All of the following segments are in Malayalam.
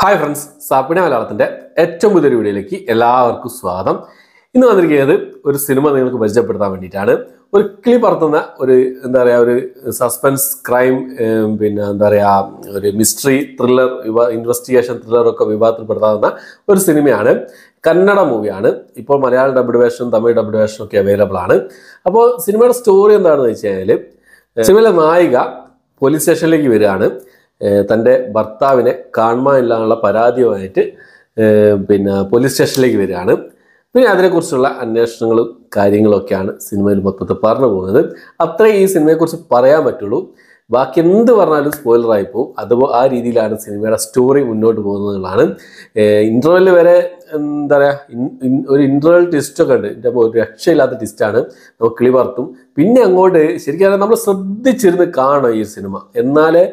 ഹായ് ഫ്രണ്ട്സ് സാപ്പിന മലയാളത്തിൻ്റെ ഏറ്റവും പുതിയൊരു വീഡിയോയിലേക്ക് എല്ലാവർക്കും സ്വാഗതം ഇന്ന് വന്നിരിക്കുന്നത് ഒരു സിനിമ നിങ്ങൾക്ക് പരിചയപ്പെടുത്താൻ വേണ്ടിയിട്ടാണ് ഒരു കിളി പറത്തുന്ന ഒരു എന്താ പറയുക ഒരു സസ്പെൻസ് ക്രൈം പിന്നെ എന്താ പറയുക ഒരു മിസ്റ്ററി ത്രില്ലർ ഇൻവെസ്റ്റിഗേഷൻ ത്രില്ലറൊക്കെ വിഭാഗത്തിൽപ്പെടുത്താവുന്ന ഒരു സിനിമയാണ് കന്നഡ മൂവിയാണ് ഇപ്പോൾ മലയാളം ഡബ്ഡ് വേഷനും തമിഴ് ഡബ്ഡ് വേഷനും ഒക്കെ അവൈലബിൾ ആണ് അപ്പോൾ സിനിമയുടെ സ്റ്റോറി എന്താണെന്ന് വെച്ച് കഴിഞ്ഞാൽ സിനിമയിലെ നായിക പോലീസ് സ്റ്റേഷനിലേക്ക് വരികയാണ് തൻ്റെ ഭർത്താവിനെ കാണുവാനില്ലാന്നുള്ള പരാതിയുമായിട്ട് പിന്നെ പോലീസ് സ്റ്റേഷനിലേക്ക് വരികയാണ് പിന്നെ അതിനെക്കുറിച്ചുള്ള അന്വേഷണങ്ങളും കാര്യങ്ങളൊക്കെയാണ് സിനിമയിൽ മൊത്തത്തിൽ പറഞ്ഞു പോകുന്നത് അത്രേ ഈ സിനിമയെക്കുറിച്ച് പറയാൻ പറ്റുള്ളൂ ബാക്കി എന്ത് പറഞ്ഞാലും സ്പോയിലറായി പോകും അത് ആ രീതിയിലാണ് സിനിമയുടെ സ്റ്റോറി മുന്നോട്ട് പോകുന്നതെന്നുള്ളതാണ് ഇൻ്റർവെല്ലിൽ വരെ എന്താ പറയുക ഒരു ഇൻ്റർവെൽ ട്വിസ്റ്റൊക്കെ ഉണ്ട് ഇതിൻ്റെ ഒരു രക്ഷയില്ലാത്ത ട്വിസ്റ്റാണ് നമുക്ക് കിളി പിന്നെ അങ്ങോട്ട് ശരിക്കും നമ്മൾ ശ്രദ്ധിച്ചിരുന്ന് കാണണം ഈ സിനിമ എന്നാലേ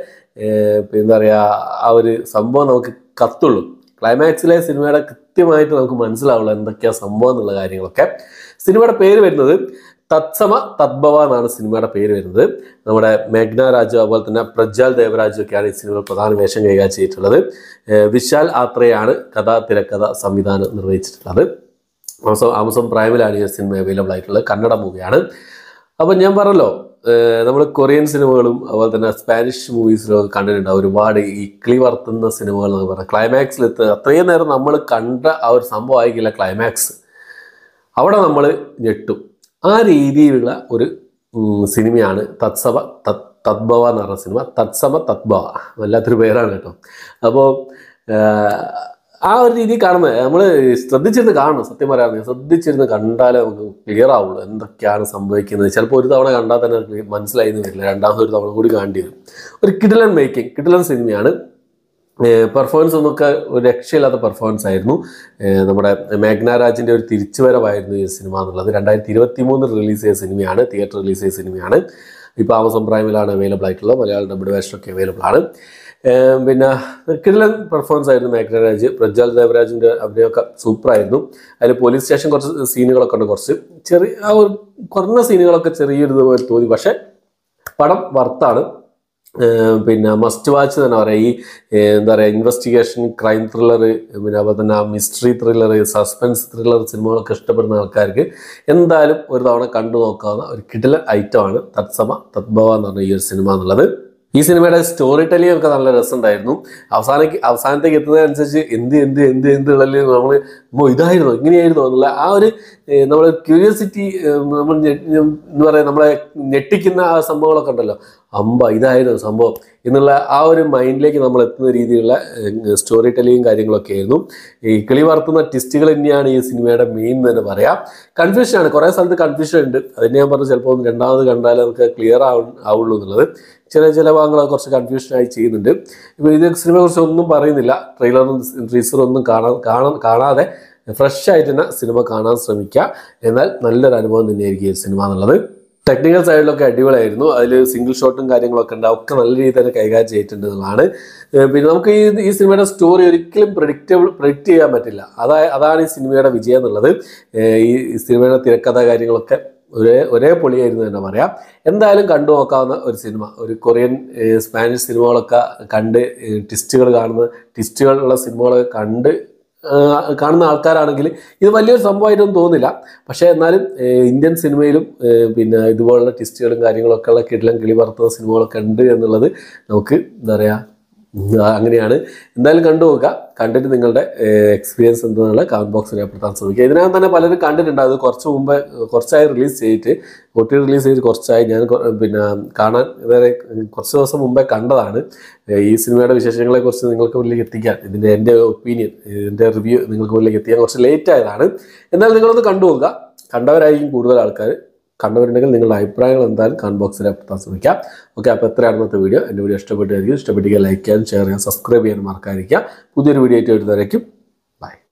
എന്താ പറയുക ആ ഒരു സംഭവം നമുക്ക് കത്തുള്ളൂ ക്ലൈമാക്സിലെ സിനിമയുടെ കൃത്യമായിട്ട് നമുക്ക് മനസ്സിലാവുള്ളൂ എന്തൊക്കെയാണ് സംഭവം എന്നുള്ള കാര്യങ്ങളൊക്കെ സിനിമയുടെ പേര് വരുന്നത് തത്സമ തദ്ഭവ എന്നാണ് സിനിമയുടെ പേര് വരുന്നത് നമ്മുടെ മേഘ്ന രാജു അതുപോലെ തന്നെ പ്രജ്വാൽ ദേവരാജു ഒക്കെയാണ് ഈ സിനിമയിൽ പ്രധാന വേഷം കൈകാര്യം ചെയ്തിട്ടുള്ളത് വിശാൽ ആത്രയാണ് കഥാ തിരക്കഥ സംവിധാനം നിർവഹിച്ചിട്ടുള്ളത് ആമസോൺ ആമസോൺ പ്രൈമിലാണ് ഈ സിനിമ അവൈലബിൾ ആയിട്ടുള്ളത് കന്നഡ മൂവിയാണ് അപ്പം ഞാൻ പറഞ്ഞല്ലോ നമ്മൾ കൊറിയൻ സിനിമകളും അതുപോലെ തന്നെ സ്പാനിഷ് മൂവീസിലും ഒക്കെ കണ്ടിട്ടുണ്ടാവും ഒരുപാട് ഈ കിളി വർത്തുന്ന സിനിമകൾ എന്നൊക്കെ പറഞ്ഞാൽ എത്തുക അത്രയും നേരം നമ്മൾ കണ്ട ആ ഒരു സംഭവം ആയിരിക്കില്ല ക്ലൈമാക്സ് അവിടെ നമ്മൾ ഞെട്ടും ആ രീതിയിലുള്ള ഒരു സിനിമയാണ് തത്സവ തത് തദ്ഭവ എന്ന് പറഞ്ഞ സിനിമ തത്സമ തദ്ഭവ വല്ലാത്തൊരു പേരാണ് കേട്ടോ അപ്പോൾ ആ ഒരു രീതി കാണുന്നത് നമ്മൾ ശ്രദ്ധിച്ചിരുന്ന് കാണണം സത്യം പറയാമെന്ന് ശ്രദ്ധിച്ചിരുന്ന് കണ്ടാലേ നമുക്ക് ക്ലിയർ ആവുള്ളൂ എന്തൊക്കെയാണ് സംഭവിക്കുന്നത് ചിലപ്പോൾ ഒരു തവണ കണ്ടാൽ തന്നെ മനസ്സിലായി എന്ന് വരില്ല രണ്ടാമത് ഒരു തവണ കൂടി കാണേണ്ടി വരും ഒരു കിഡിലൻ മേക്കിംഗ് കിഡിലൻ സിനിമയാണ് പെർഫോമൻസ് ഒന്നൊക്കെ ഒരു രക്ഷയില്ലാത്ത പെർഫോമൻസ് ആയിരുന്നു നമ്മുടെ മേഘ്നാരാജിൻ്റെ ഒരു തിരിച്ചുവരവായിരുന്നു ഈ സിനിമ എന്നുള്ളത് രണ്ടായിരത്തി ഇരുപത്തി മൂന്ന് റിലീസ് ചെയ്ത സിനിമയാണ് തിയേറ്റർ റിലീസ് ചെയ്ത സിനിമയാണ് ഇപ്പോൾ ആമസോൺ പ്രൈമിലാണ് അവൈലബിൾ ആയിട്ടുള്ളത് മലയാളം ഡബ്ഡ് വേഷനൊക്കെ അവൈലബിൾ ആണ് പിന്നെ കിടിലൻ പെർഫോമൻസ് ആയിരുന്നു മേഘന രാജ് പ്രജ്വൽ ദേവരാജിൻ്റെ അഭിനയമൊക്കെ സൂപ്പറായിരുന്നു അതിൽ പോലീസ് സ്റ്റേഷൻ കുറച്ച് സീനുകളൊക്കെ ഉണ്ട് കുറച്ച് ചെറിയ ആ ഒരു കുറഞ്ഞ സീനുകളൊക്കെ ചെറിയൊരു തോന്നി പക്ഷേ പടം വർത്താണ് പിന്നെ മസ്റ്റ് വാച്ച് തന്നെ പറയാം ഈ എന്താ പറയുക ഇൻവെസ്റ്റിഗേഷൻ ക്രൈം ത്രില്ലർ പിന്നെ അതുപോലെ തന്നെ മിസ്റ്ററി ത്രില്ലർ സസ്പെൻസ് ത്രില്ലർ സിനിമകളൊക്കെ ഇഷ്ടപ്പെടുന്ന ആൾക്കാർക്ക് എന്തായാലും ഒരു തവണ കണ്ടു നോക്കാവുന്ന ഒരു കിടിലൻ ഐറ്റമാണ് തത്സമ തത്ഭവ എന്ന് പറഞ്ഞ ഈ ഒരു സിനിമ എന്നുള്ളത് ഈ സിനിമയുടെ സ്റ്റോറി ടെല്ലിംഗ് ഒക്കെ നല്ല രസമുണ്ടായിരുന്നു അവസാനക്ക് അവസാനത്തേക്ക് എത്തുന്നതിനനുസരിച്ച് എന്ത് എന്ത് എന്ത് എന്ത് നമ്മൾ ഓ ഇതായിരുന്നു ഇങ്ങനെയായിരുന്നു എന്നുള്ള ആ ഒരു നമ്മൾ ക്യൂരിയോസിറ്റി നമ്മൾ എന്ന് പറയാം നമ്മളെ ഞെട്ടിക്കുന്ന ആ സംഭവങ്ങളൊക്കെ ഉണ്ടല്ലോ അമ്പ ഇതായിരുന്നു സംഭവം എന്നുള്ള ആ ഒരു മൈൻഡിലേക്ക് നമ്മൾ എത്തുന്ന രീതിയിലുള്ള സ്റ്റോറി ടെല്ലിങ്ങും കാര്യങ്ങളൊക്കെ ആയിരുന്നു ഈ കിളി വളർത്തുന്ന ട്വിസ്റ്റുകൾ തന്നെയാണ് ഈ സിനിമയുടെ മെയിൻ തന്നെ പറയാം കൺഫ്യൂഷനാണ് കുറേ സ്ഥലത്ത് കൺഫ്യൂഷൻ ഉണ്ട് അതിനെ ഞാൻ പറഞ്ഞു ചിലപ്പോൾ ഒന്ന് രണ്ടാമത് കണ്ടാലേ നമുക്ക് ക്ലിയർ ആവുള്ളൂ എന്നുള്ളത് ചില ചില ഭാഗങ്ങളൊക്കെ കുറച്ച് കൺഫ്യൂഷനായി ചെയ്യുന്നുണ്ട് ഇപ്പോൾ ഇത് സിനിമയെക്കുറിച്ച് ഒന്നും പറയുന്നില്ല ട്രെയിലറും ടീസറും ഒന്നും കാണാ കാണാതെ ഫ്രഷ് ആയിട്ട് തന്നെ സിനിമ കാണാൻ ശ്രമിക്കുക എന്നാൽ നല്ലൊരു അനുഭവം തന്നെയായിരിക്കും ഈ സിനിമ എന്നുള്ളത് ടെക്നിക്കൽ സൈഡിലൊക്കെ അടിപൊളിയായിരുന്നു അതിൽ സിംഗിൾ ഷോട്ടും കാര്യങ്ങളൊക്കെ ഉണ്ട് ഒക്കെ നല്ല രീതിയിൽ തന്നെ കൈകാര്യം ചെയ്തിട്ടുണ്ട് എന്നുള്ളതാണ് പിന്നെ നമുക്ക് ഈ ഈ സിനിമയുടെ സ്റ്റോറി ഒരിക്കലും പ്രഡിക്റ്റബിൾ പ്രഡിക്റ്റ് ചെയ്യാൻ പറ്റില്ല അതാ അതാണ് ഈ സിനിമയുടെ വിജയം എന്നുള്ളത് ഈ സിനിമയുടെ തിരക്കഥ കാര്യങ്ങളൊക്കെ ഒരേ ഒരേ പൊളിയായിരുന്നു തന്നെ പറയാം എന്തായാലും കണ്ടു നോക്കാവുന്ന ഒരു സിനിമ ഒരു കൊറിയൻ സ്പാനിഷ് സിനിമകളൊക്കെ കണ്ട് ട്വിസ്റ്റുകൾ കാണുന്ന ട്വിസ്റ്റുകളുള്ള സിനിമകളൊക്കെ കണ്ട് കാണുന്ന ആൾക്കാരാണെങ്കിൽ ഇത് വലിയൊരു സംഭവമായിട്ടൊന്നും തോന്നില്ല പക്ഷേ എന്നാലും ഇന്ത്യൻ സിനിമയിലും പിന്നെ ഇതുപോലുള്ള ട്വിസ്റ്റുകളും കാര്യങ്ങളൊക്കെ ഉള്ള കിടിലം കിളി പറത്തുന്ന സിനിമകളൊക്കെ ഉണ്ട് എന്നുള്ളത് നമുക്ക് എന്താ പറയുക അങ്ങനെയാണ് എന്തായാലും കണ്ടു നോക്കുക കണ്ടിട്ട് നിങ്ങളുടെ എക്സ്പീരിയൻസ് എന്താണെന്നുള്ള കമൻറ്റ് ബോക്സിൽ രേഖപ്പെടുത്താൻ ശ്രമിക്കുക ഇതിനകം തന്നെ പലരും കണ്ടിട്ടുണ്ട് കുറച്ച് മുമ്പ് കുറച്ചായി റിലീസ് ചെയ്തിട്ട് ഒട്ടി റിലീസ് ചെയ്ത് കുറച്ചായി ഞാൻ പിന്നെ കാണാൻ ഇതുവരെ കുറച്ച് ദിവസം മുമ്പേ കണ്ടതാണ് ഈ സിനിമയുടെ വിശേഷങ്ങളെക്കുറിച്ച് നിങ്ങൾക്ക് മുന്നിലേക്ക് എത്തിക്കാൻ ഇതിൻ്റെ എൻ്റെ ഒപ്പീനിയൻ ഇതിൻ്റെ റിവ്യൂ നിങ്ങൾക്ക് മുന്നിലേക്ക് എത്തിക്കാൻ കുറച്ച് ലേറ്റ് ആയതാണ് എന്നാൽ നിങ്ങളൊന്ന് കണ്ടു നോക്കുക കണ്ടവരായിരിക്കും കൂടുതൽ ആൾക്കാർ കണ്ടവരുണ്ടെങ്കിൽ നിങ്ങളുടെ അഭിപ്രായങ്ങൾ എന്തായാലും കമന്റ് ബോക്സിൽ എത്താൻ ശ്രമിക്കാം ഓക്കെ അപ്പോൾ എത്രയാണ് ഇന്നത്തെ വീഡിയോ എൻ്റെ വീഡിയോ ഇഷ്ടപ്പെട്ടായിരിക്കും ഇഷ്ടപ്പെട്ടിരിക്കുക ലൈക്ക് ചെയ്യാൻ ഷെയർ ചെയ്യാൻ സബ്സ്ക്രൈബ് ചെയ്യാൻ മറക്കാതിരിക്കുക പുതിയൊരു വീഡിയോ ആയിട്ട് വരുന്നതായിരിക്കും